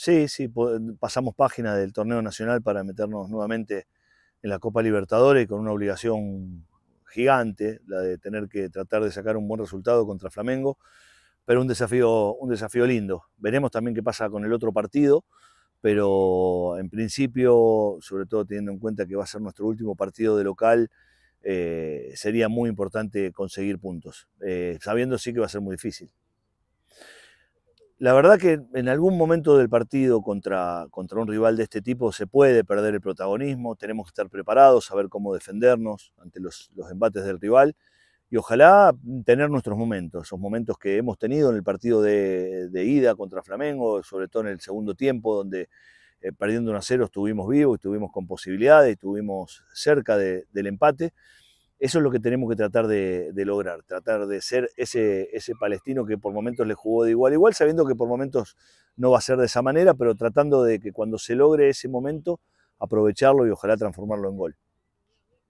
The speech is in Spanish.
Sí, sí, pasamos página del torneo nacional para meternos nuevamente en la Copa Libertadores con una obligación gigante, la de tener que tratar de sacar un buen resultado contra Flamengo, pero un desafío, un desafío lindo. Veremos también qué pasa con el otro partido, pero en principio, sobre todo teniendo en cuenta que va a ser nuestro último partido de local, eh, sería muy importante conseguir puntos, eh, sabiendo sí que va a ser muy difícil. La verdad que en algún momento del partido contra, contra un rival de este tipo se puede perder el protagonismo, tenemos que estar preparados, saber cómo defendernos ante los, embates del rival y ojalá tener nuestros momentos, esos momentos que hemos tenido en el partido de, ida contra Flamengo, sobre todo en el segundo tiempo, donde eh, perdiendo 1 a 0 estuvimos vivos, estuvimos con posibilidades, estuvimos cerca del empate. Eso es lo que tenemos que tratar de, lograr, tratar de ser ese, ese, palestino que por momentos le jugó de igual a igual, sabiendo que por momentos no va a ser de esa manera, pero tratando de que cuando se logre ese momento, aprovecharlo y ojalá transformarlo en gol.